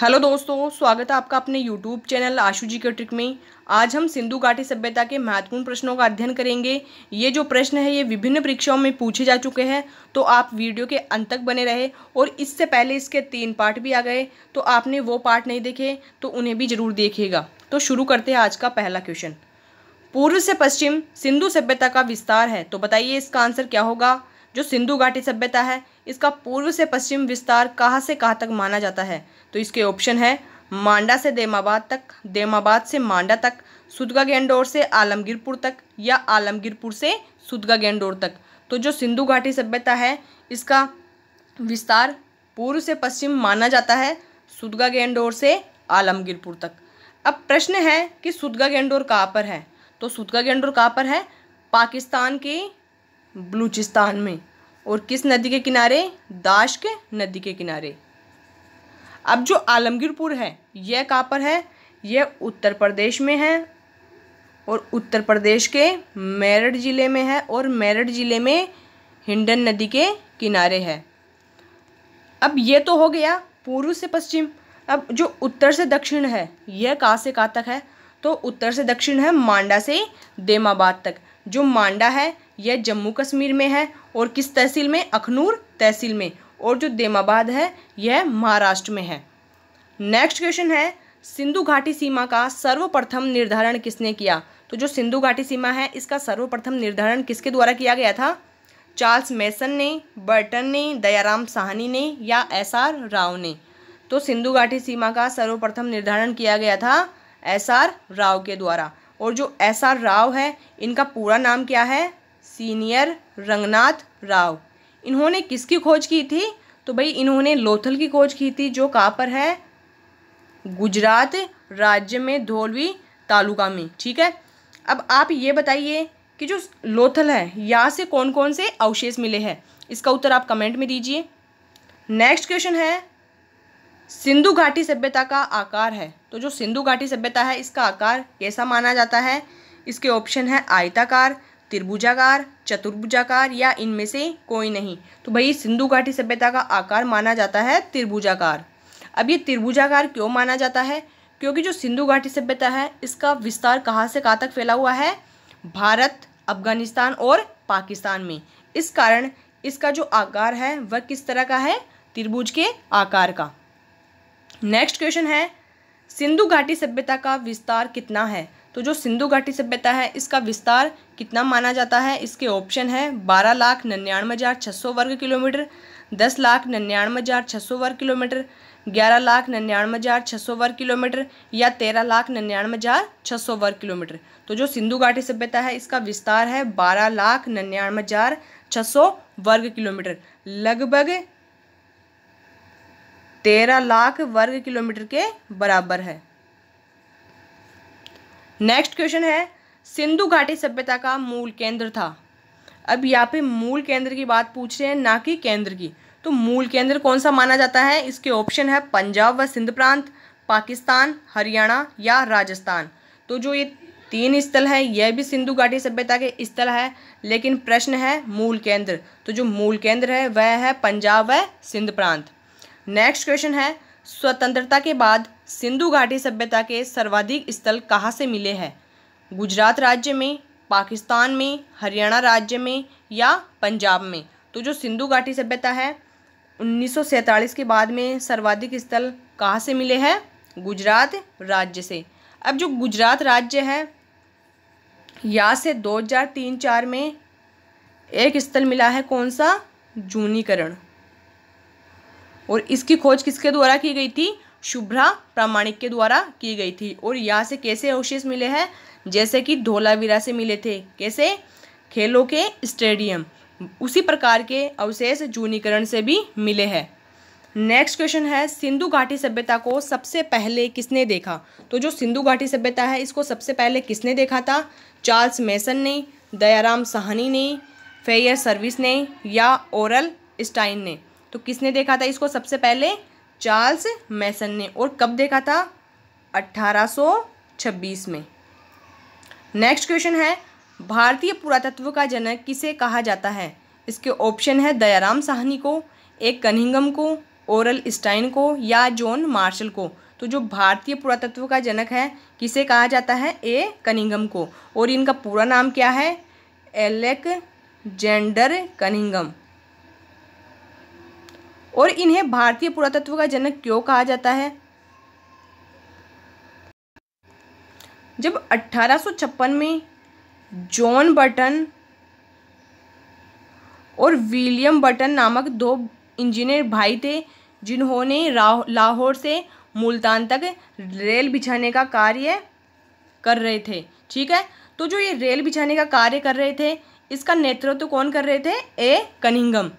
hello दोस्तों स्वागत है आपका अपने यूट्यूब चैनल आशु जी के ट्रिक में आज हम सिंधु घाटी सभ्यता के महत्वपूर्ण प्रश्नों का अध्ययन करेंगे ये जो प्रश्न है ये विभिन्न परीक्षाओं में पूछे जा चुके हैं तो आप वीडियो के अंत तक बने रहे और इससे पहले इसके तीन पार्ट भी आ गए तो आपने वो पार्ट नहीं देखे तो उन्हें भी ज़रूर देखेगा तो शुरू करते हैं आज का पहला क्वेश्चन पूर्व से पश्चिम सिंधु सभ्यता का विस्तार है तो बताइए इसका आंसर क्या होगा जो सिंधु घाटी सभ्यता है इसका पूर्व से पश्चिम विस्तार कहाँ से कहाँ तक माना जाता है तो इसके ऑप्शन है मांडा से देमाबाद तक देमाबाद से मांडा तक सुदगा गेंडोर से आलमगीरपुर तक या आलमगीरपुर से सुदगा गेंडोर तक तो जो सिंधु घाटी सभ्यता है इसका विस्तार पूर्व से पश्चिम माना जाता है सुदगा गेंडोर से आलमगीरपुर तक अब प्रश्न है कि सुदगा गेंडोर कहाँ पर है तो सुदगा गेंडोर कहाँ पर है पाकिस्तान के बलूचिस्तान में और किस नदी के किनारे दाश्क नदी के किनारे अब जो आलमगीरपुर है यह कहाँ पर है यह उत्तर प्रदेश में है और उत्तर प्रदेश के मेरठ ज़िले में है और मेरठ ज़िले में हिंडन नदी के किनारे है अब यह तो हो गया पूर्व से पश्चिम अब जो उत्तर से दक्षिण है यह कहाँ से कहाँ तक है तो उत्तर से दक्षिण है मांडा से देमाबाद तक जो मांडा है यह जम्मू कश्मीर में है और किस तहसील में अखनूर तहसील में और जो देमाबाद है यह महाराष्ट्र में है नेक्स्ट क्वेश्चन है सिंधु घाटी सीमा का सर्वप्रथम निर्धारण किसने किया तो जो सिंधु घाटी सीमा है इसका सर्वप्रथम निर्धारण किसके द्वारा किया गया था चार्ल्स मैसन ने बर्टन ने दयाराम साहनी ने या एस आर राव ने तो सिंधु घाटी सीमा का सर्वप्रथम निर्धारण किया गया था एस आर राव के द्वारा और जो एस आर राव है इनका पूरा नाम क्या है सीनियर रंगनाथ राव इन्होंने किसकी खोज की थी तो भाई इन्होंने लोथल की खोज की थी जो कहाँ पर है गुजरात राज्य में धोलवी तालुका में ठीक है अब आप ये बताइए कि जो लोथल है यहाँ से कौन कौन से अवशेष मिले हैं इसका उत्तर आप कमेंट में दीजिए नेक्स्ट क्वेश्चन है सिंधु घाटी सभ्यता का आकार है तो जो सिंधु घाटी सभ्यता है इसका आकार कैसा माना जाता है इसके ऑप्शन है आयताकार त्रिभुजाकार चतुर्भुजाकार या इनमें से कोई नहीं तो भाई सिंधु घाटी सभ्यता का आकार माना जाता है त्रिभुजाकार अब ये त्रिभुजाकार क्यों माना जाता है क्योंकि जो सिंधु घाटी सभ्यता है इसका विस्तार कहाँ से कहाँ तक फैला हुआ है भारत अफगानिस्तान और पाकिस्तान में इस कारण इसका जो आकार है वह किस तरह का है त्रिभुज के आकार का नेक्स्ट क्वेश्चन है सिंधु घाटी सभ्यता का विस्तार कितना है तो जो सिंधु घाटी सभ्यता है इसका विस्तार कितना माना जाता है इसके ऑप्शन है बारह लाख निन्यानवे हज़ार छः सौ वर्ग किलोमीटर दस लाख निन्यानवे हज़ार छः सौ वर्ग किलोमीटर ग्यारह लाख निन्यानवे हज़ार छः सौ वर्ग किलोमीटर या तेरह लाख निन्यानवे हज़ार छः सौ वर्ग किलोमीटर तो जो सिंधु घाटी सभ्यता है इसका विस्तार है बारह लाख निन्यानवे हज़ार छः सौ वर्ग किलोमीटर लगभग तेरह लाख वर्ग किलोमीटर के बराबर है नेक्स्ट क्वेश्चन है सिंधु घाटी सभ्यता का मूल केंद्र था अब यहाँ पे मूल केंद्र की बात पूछ रहे हैं ना कि केंद्र की तो मूल केंद्र कौन सा माना जाता है इसके ऑप्शन है पंजाब व सिंध प्रांत पाकिस्तान हरियाणा या राजस्थान तो जो ये तीन स्थल हैं यह भी सिंधु घाटी सभ्यता के स्थल है लेकिन प्रश्न है मूल केंद्र तो जो मूल केंद्र है वह है पंजाब व सिंध प्रांत नेक्स्ट क्वेश्चन है स्वतंत्रता के बाद सिंधु घाटी सभ्यता के सर्वाधिक स्थल कहाँ से मिले हैं गुजरात राज्य में पाकिस्तान में हरियाणा राज्य में या पंजाब में तो जो सिंधु घाटी सभ्यता है उन्नीस के बाद में सर्वाधिक स्थल कहाँ से मिले हैं गुजरात राज्य से अब जो गुजरात राज्य है यहाँ से दो हजार तीन चार में एक स्थल मिला है कौन सा जूनीकरण और इसकी खोज किसके द्वारा की गई थी शुभ्रा प्रामाणिक के द्वारा की गई थी और यहाँ से कैसे अवशेष मिले हैं जैसे कि धोलावीरा से मिले थे कैसे खेलों के स्टेडियम उसी प्रकार के अवशेष जूनीकरण से भी मिले हैं नेक्स्ट क्वेश्चन है सिंधु घाटी सभ्यता को सबसे पहले किसने देखा तो जो सिंधु घाटी सभ्यता है इसको सबसे पहले किसने देखा था चार्ल्स मेसन ने दयाराम साहनी ने फेयर सर्विस ने या ओरल स्टाइन ने तो किसने देखा था इसको सबसे पहले चार्ल्स मैसन ने और कब देखा था 1826 में नेक्स्ट क्वेश्चन है भारतीय पुरातत्व का जनक किसे कहा जाता है इसके ऑप्शन है दयाराम साहनी को एक कनिंगम को ओरल स्टाइन को या जॉन मार्शल को तो जो भारतीय पुरातत्व का जनक है किसे कहा जाता है ए कनिंगम को और इनका पूरा नाम क्या है एलेक जेंडर कनिंगम और इन्हें भारतीय पुरातत्व का जनक क्यों कहा जाता है जब 1856 में जॉन बटन और विलियम बटन नामक दो इंजीनियर भाई थे जिन्होंने लाहौर से मुल्तान तक रेल बिछाने का कार्य कर रहे थे ठीक है तो जो ये रेल बिछाने का कार्य कर रहे थे इसका नेतृत्व तो कौन कर रहे थे ए कनिंगम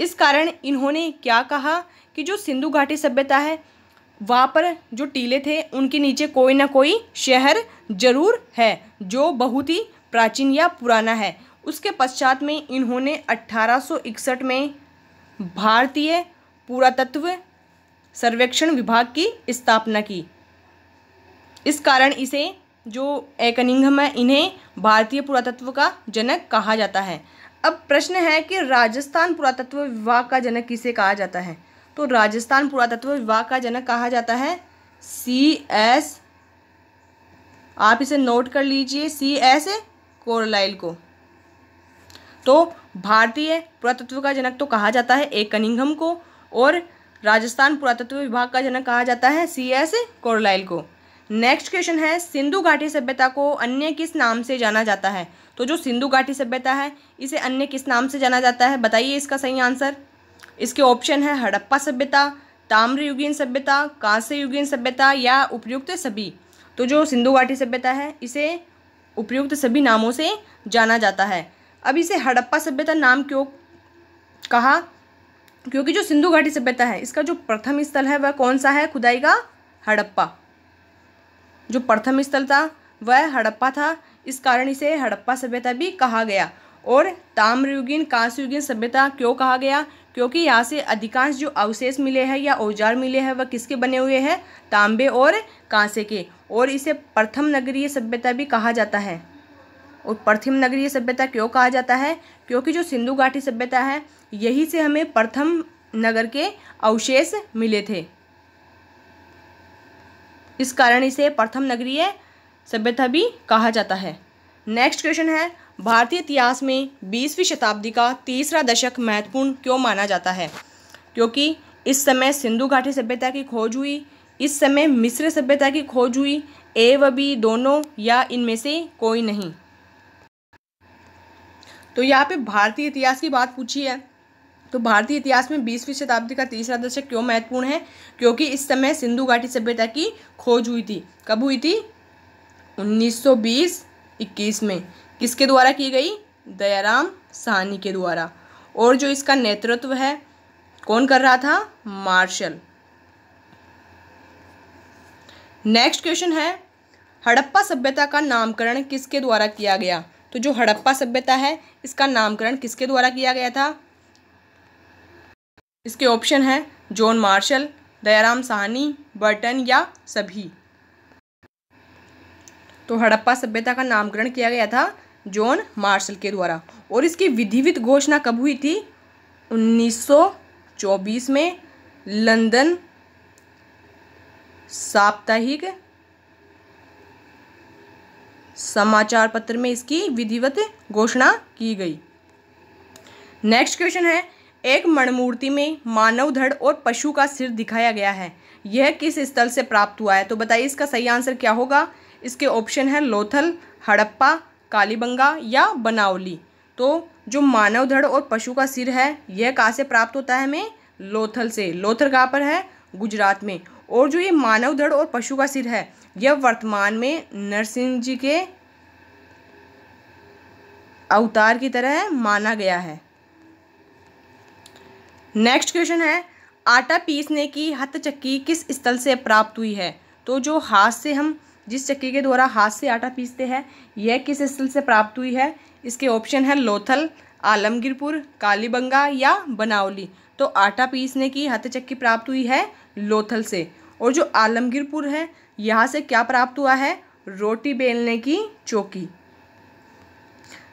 इस कारण इन्होंने क्या कहा कि जो सिंधु घाटी सभ्यता है वहाँ पर जो टीले थे उनके नीचे कोई ना कोई शहर जरूर है जो बहुत ही प्राचीन या पुराना है उसके पश्चात में इन्होंने 1861 में भारतीय पुरातत्व सर्वेक्षण विभाग की स्थापना की इस कारण इसे जो एकनिंघम है इन्हें भारतीय पुरातत्व का जनक कहा जाता है अब प्रश्न है कि राजस्थान पुरातत्व विभाग का जनक किसे कहा जाता है तो राजस्थान पुरातत्व विभाग का जनक कहा जाता है सी एस आप इसे नोट कर लीजिए सी एस कोरलाइल को तो भारतीय पुरातत्व का जनक तो कहा जाता है ए कनिंगम को और राजस्थान पुरातत्व विभाग का जनक कहा जाता है सी एस कोरलाइल को नेक्स्ट क्वेश्चन है सिंधु घाटी सभ्यता को अन्य किस नाम से जाना जाता है तो जो सिंधु घाटी सभ्यता है इसे अन्य किस नाम से जाना जाता है बताइए इसका सही आंसर इसके ऑप्शन है हड़प्पा सभ्यता ताम्र युगीन सभ्यता कांस्य युगीन सभ्यता या उपयुक्त सभी तो जो सिंधु घाटी सभ्यता है इसे उपयुक्त सभी नामों से जाना जाता है अब इसे हड़प्पा सभ्यता नाम क्यों कहा क्योंकि जो सिंधु घाटी सभ्यता है इसका जो प्रथम स्थल है वह कौन सा है खुदाई का हड़प्पा जो प्रथम स्थल था वह हड़प्पा था इस कारण इसे हड़प्पा सभ्यता भी कहा गया और ताम्रयुगीन कांस्युगीन सभ्यता क्यों कहा गया क्योंकि यहाँ से अधिकांश जो अवशेष मिले हैं या औजार मिले हैं वह किसके बने हुए हैं तांबे और कांसे के और इसे प्रथम नगरीय सभ्यता भी कहा जाता है और प्रथम नगरीय सभ्यता क्यों कहा जाता है क्योंकि जो सिंधु घाटी सभ्यता है यही से हमें प्रथम नगर के अवशेष मिले थे इस कारण इसे प्रथम नगरीय सभ्यता भी कहा जाता है नेक्स्ट क्वेश्चन है भारतीय इतिहास में बीसवीं शताब्दी का तीसरा दशक महत्वपूर्ण क्यों माना जाता है क्योंकि इस समय सिंधु घाटी सभ्यता की खोज हुई इस समय मिस्र सभ्यता की खोज हुई ए व बी दोनों या इनमें से कोई नहीं तो यहाँ पे भारतीय इतिहास की बात पूछी है तो भारतीय इतिहास में बीसवीं शताब्दी का तीसरा दशक क्यों महत्वपूर्ण है क्योंकि इस समय सिंधु घाटी सभ्यता की खोज हुई थी कब हुई थी 1920 21 में किसके द्वारा की गई दयाराम साहनी के द्वारा और जो इसका नेतृत्व है कौन कर रहा था मार्शल नेक्स्ट क्वेश्चन है हड़प्पा सभ्यता का नामकरण किसके द्वारा किया गया तो जो हड़प्पा सभ्यता है इसका नामकरण किसके द्वारा किया गया था इसके ऑप्शन है John Marshall Dayaram Sahni Burton या सभी तो हड़प्पा सभ्यता का नामकरण किया गया था जॉन मार्शल के द्वारा और इसकी विधिवित घोषणा कब हुई थी 1924 में लंदन साप्ताहिक समाचार पत्र में इसकी विधिवत घोषणा की गई नेक्स्ट क्वेश्चन है एक मणमूर्ति में मानव धड़ और पशु का सिर दिखाया गया है यह किस स्थल से प्राप्त हुआ है तो बताइए इसका सही आंसर क्या होगा इसके ऑप्शन है लोथल हड़प्पा कालीबंगा या बनावली तो जो मानव धड़ और पशु का सिर है यह कहाँ से प्राप्त होता है हमें लोथल से लोथल कहाँ पर है गुजरात में और जो ये मानव धड़ और पशु का सिर है यह वर्तमान में नरसिंह जी के अवतार की तरह माना गया है नेक्स्ट क्वेश्चन है आटा पीसने की हथचक्की किस स्थल से प्राप्त हुई है तो जो हाथ से हम जिस चक्की के द्वारा हाथ से आटा पीसते हैं यह किस स्थल से प्राप्त हुई है इसके ऑप्शन है लोथल आलमगीरपुर कालीबंगा या बनावली तो आटा पीसने की हथचक्की प्राप्त हुई है लोथल से और जो आलमगीरपुर है यहाँ से क्या प्राप्त हुआ है रोटी बेलने की चौकी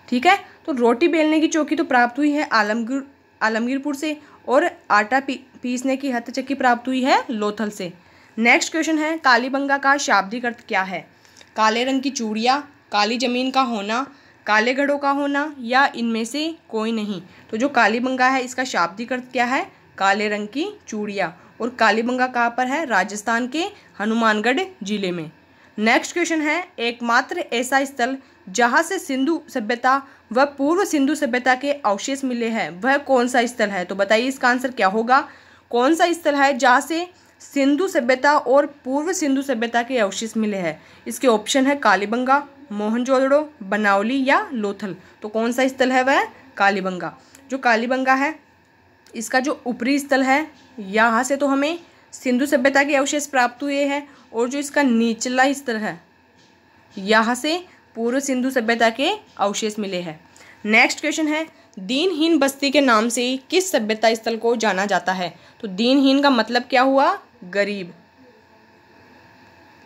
ठीक है तो रोटी बेलने की चौकी तो प्राप्त हुई है आलमगीर आलमगीरपुर से और आटा पी, पीसने की हथचक्की प्राप्त हुई है लोथल से नेक्स्ट क्वेश्चन है कालीबंगा का शाब्दिक अर्थ क्या है काले रंग की चूड़िया काली ज़मीन का होना काले गढ़ों का होना या इनमें से कोई नहीं तो जो कालीबंगा है इसका शाब्दिक अर्थ क्या है काले रंग की चूड़िया और कालीबंगा कहाँ पर है राजस्थान के हनुमानगढ़ जिले में नेक्स्ट क्वेश्चन है एकमात्र ऐसा स्थल जहाँ से सिंधु सभ्यता व पूर्व सिंधु सभ्यता के अवशेष मिले हैं वह कौन सा स्थल है तो बताइए इसका आंसर क्या होगा कौन सा स्थल है जहाँ से सिंधु सभ्यता और पूर्व सिंधु सभ्यता के अवशेष मिले हैं इसके ऑप्शन है कालीबंगा मोहनजोदड़ो बनावली या लोथल तो कौन सा स्थल है वह कालीबंगा जो कालीबंगा है इसका जो ऊपरी स्थल है यहाँ से तो हमें सिंधु सभ्यता के अवशेष प्राप्त हुए हैं और जो इसका निचला स्थल है यहाँ से पूर्व सिंधु सभ्यता के अवशेष मिले हैं नेक्स्ट क्वेश्चन है दीनहीन बस्ती के नाम से किस सभ्यता स्थल को जाना जाता है तो दीनहीन का मतलब क्या हुआ गरीब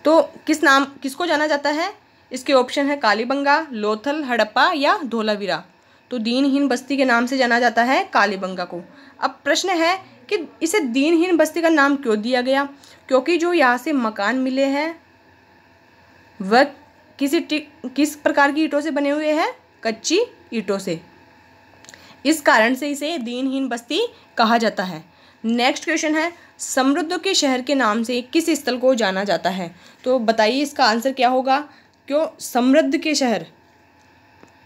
तो किस नाम किसको जाना जाता है इसके ऑप्शन है कालीबंगा लोथल हड़प्पा या धोलावीरा तो दीनहीन बस्ती के नाम से जाना जाता है कालीबंगा को अब प्रश्न है कि इसे दीनहीन बस्ती का नाम क्यों दिया गया क्योंकि जो यहाँ से मकान मिले हैं वह किसी किस प्रकार की ईंटों से बने हुए हैं कच्ची ईंटों से इस कारण से इसे दीनहीन बस्ती कहा जाता है नेक्स्ट क्वेश्चन है समृद्ध के शहर के नाम से किस स्थल को जाना जाता है तो बताइए इसका आंसर क्या होगा क्यों समृद्ध के शहर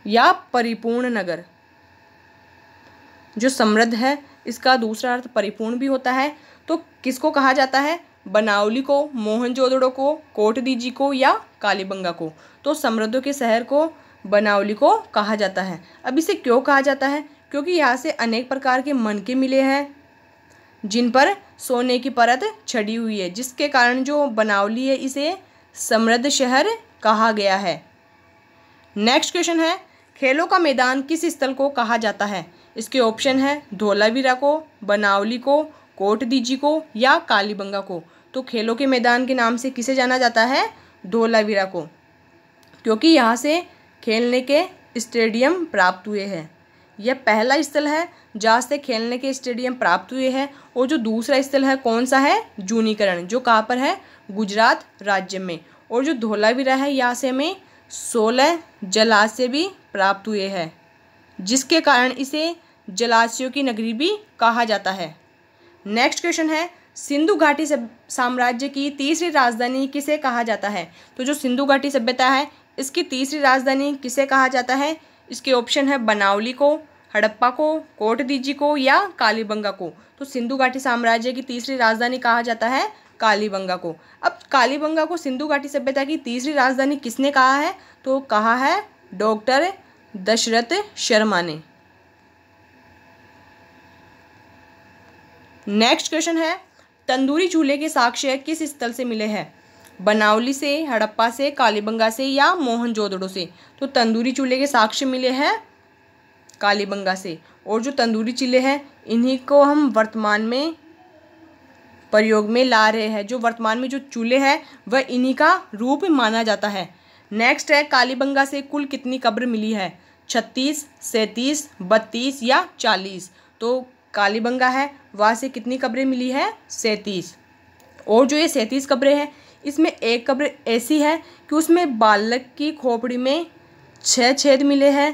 या परिपूर्ण नगर जो समृद्ध है इसका दूसरा अर्थ परिपूर्ण भी होता है तो किसको कहा जाता है बनावली को मोहनजोदड़ो को कोटदीजी को या कालीबंगा को तो समृद्ध के शहर को बनावली को कहा जाता है अब इसे क्यों कहा जाता है क्योंकि यहाँ से अनेक प्रकार के मनके मिले हैं जिन पर सोने की परत छड़ी हुई है जिसके कारण जो बनावली है इसे समृद्ध शहर कहा गया है नेक्स्ट क्वेश्चन है खेलों का मैदान किस स्थल को कहा जाता है इसके ऑप्शन है धोलावीरा को बनावली को कोट दीजी को या कालीबंगा को तो खेलों के मैदान के नाम से किसे जाना जाता है धोलावीरा को क्योंकि यहाँ से खेलने के स्टेडियम प्राप्त हुए हैं यह पहला स्थल है जहाँ से खेलने के स्टेडियम प्राप्त हुए हैं और जो दूसरा स्थल है कौन सा है जूनीकरण जो कहाँ पर है गुजरात राज्य में और जो धोलावीरा है यहाँ से हमें सोलह जलाशय भी प्राप्त हुए हैं जिसके कारण इसे जलाशयों की नगरी भी कहा जाता है नेक्स्ट क्वेश्चन है सिंधु घाटी साम्राज्य की तीसरी राजधानी किसे कहा जाता है तो जो सिंधु घाटी सभ्यता है इसकी तीसरी राजधानी किसे कहा जाता है इसके ऑप्शन है बनावली को हड़प्पा को कोटदीजी को या कालीबंगा को तो सिंधु घाटी साम्राज्य की तीसरी राजधानी कहा जाता है कालीबंगा को अब कालीबंगा को सिंधु घाटी सभ्यता की तीसरी राजधानी किसने कहा है तो कहा है डॉक्टर दशरथ शर्मा ने नेक्स्ट क्वेश्चन है तंदूरी चूल्हे के साक्ष्य किस स्थल से मिले हैं बनावली से हड़प्पा से कालीबंगा से या मोहनजोदड़ो से तो तंदूरी चूल्हे के साक्ष्य मिले हैं कालीबंगा से और जो तंदूरी चिल्ले हैं इन्हीं को हम वर्तमान में प्रयोग में ला रहे हैं जो वर्तमान में जो चूल्हे हैं वह इन्हीं का रूप माना जाता है नेक्स्ट है कालीबंगा से कुल कितनी कब्र मिली है छत्तीस सैंतीस बत्तीस या चालीस तो कालीबंगा है वहाँ से कितनी कब्रें मिली है सैंतीस और जो ये सैंतीस कब्रें हैं इसमें एक कब्र ऐसी है कि उसमें बालक की खोपड़ी में छः छेद मिले हैं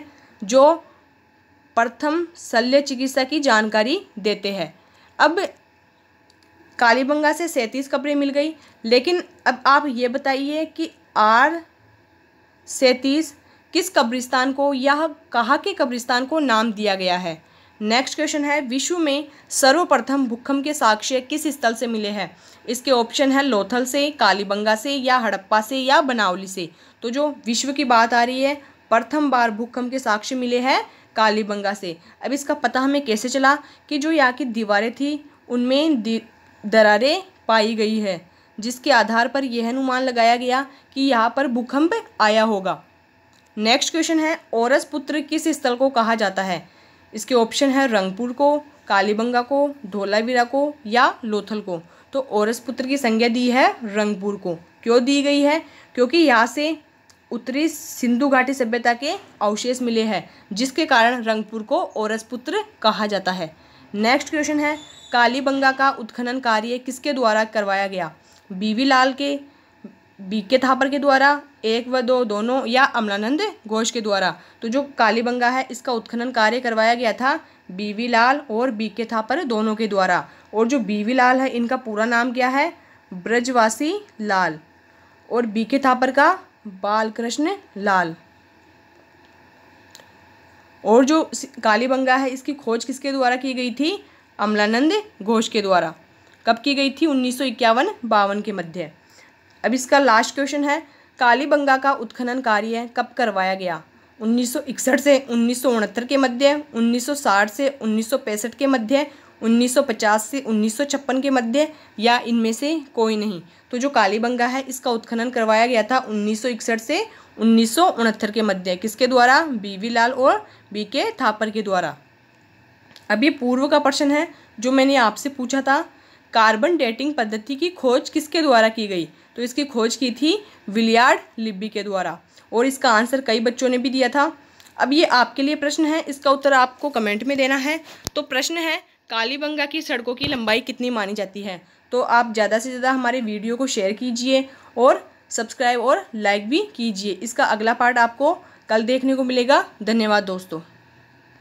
जो प्रथम शल्य चिकित्सा की जानकारी देते हैं अब कालीबंगा से सैंतीस कपड़े मिल गई लेकिन अब आप ये बताइए कि आर सैंतीस किस कब्रिस्तान को यह कहाँ के कब्रिस्तान को नाम दिया गया है नेक्स्ट क्वेश्चन है विश्व में सर्वप्रथम भूकंप के साक्ष्य किस स्थल से मिले हैं इसके ऑप्शन है लोथल से कालीबंगा से या हड़प्पा से या बनावली से तो जो विश्व की बात आ रही है प्रथम बार भूकंप के साक्ष्य मिले हैं कालीबंगा से अब इसका पता हमें कैसे चला कि जो यहाँ की दीवारें थी उनमें दरारें पाई गई है जिसके आधार पर यह अनुमान लगाया गया कि यहाँ पर भूकंप आया होगा नेक्स्ट क्वेश्चन है औरस पुत्र किस स्थल को कहा जाता है इसके ऑप्शन है रंगपुर को कालीबंगा को धोलावीरा को या लोथल को तो औरस पुत्र की संज्ञा दी है रंगपुर को क्यों दी गई है क्योंकि यहाँ से उत्तरी सिंधु घाटी सभ्यता के अवशेष मिले हैं जिसके कारण रंगपुर को ओरसपुत्र कहा जाता है नेक्स्ट क्वेश्चन है कालीबंगा का उत्खनन कार्य किसके द्वारा करवाया गया बीवी लाल के बी के थापर के द्वारा एक व दो दोनों या अमलानंद घोष के द्वारा तो जो कालीबंगा है इसका उत्खनन कार्य करवाया गया था बीवी लाल और बी के थापर दोनों के द्वारा और जो बीवी लाल है इनका पूरा नाम क्या है ब्रजवासी लाल और बी के थापर का बालकृष्ण लाल और जो कालीबंगा है इसकी खोज किसके द्वारा की गई थी अमलानंद घोष के द्वारा कब की गई थी उन्नीस सौ इक्यावन बावन के मध्य अब इसका लास्ट क्वेश्चन है कालीबंगा का उत्खनन कार्य कब करवाया गया 1961 से उन्नीस के मध्य 1960 से उन्नीस के मध्य 1950 से 1956 के मध्य या इनमें से कोई नहीं तो जो कालीबंगा है इसका उत्खनन करवाया गया था उन्नीस से उन्नीस के मध्य किसके द्वारा बी लाल और बी के थापर के द्वारा अभी पूर्व का प्रश्न है जो मैंने आपसे पूछा था कार्बन डेटिंग पद्धति की खोज किसके द्वारा की गई तो इसकी खोज की थी विलियार्ड लिब्बी के द्वारा और इसका आंसर कई बच्चों ने भी दिया था अब ये आपके लिए प्रश्न है इसका उत्तर आपको कमेंट में देना है तो प्रश्न है कालीबंगा की सड़कों की लंबाई कितनी मानी जाती है तो आप ज़्यादा से ज़्यादा हमारे वीडियो को शेयर कीजिए और सब्सक्राइब और लाइक भी कीजिए इसका अगला पार्ट आपको कल देखने को मिलेगा धन्यवाद दोस्तों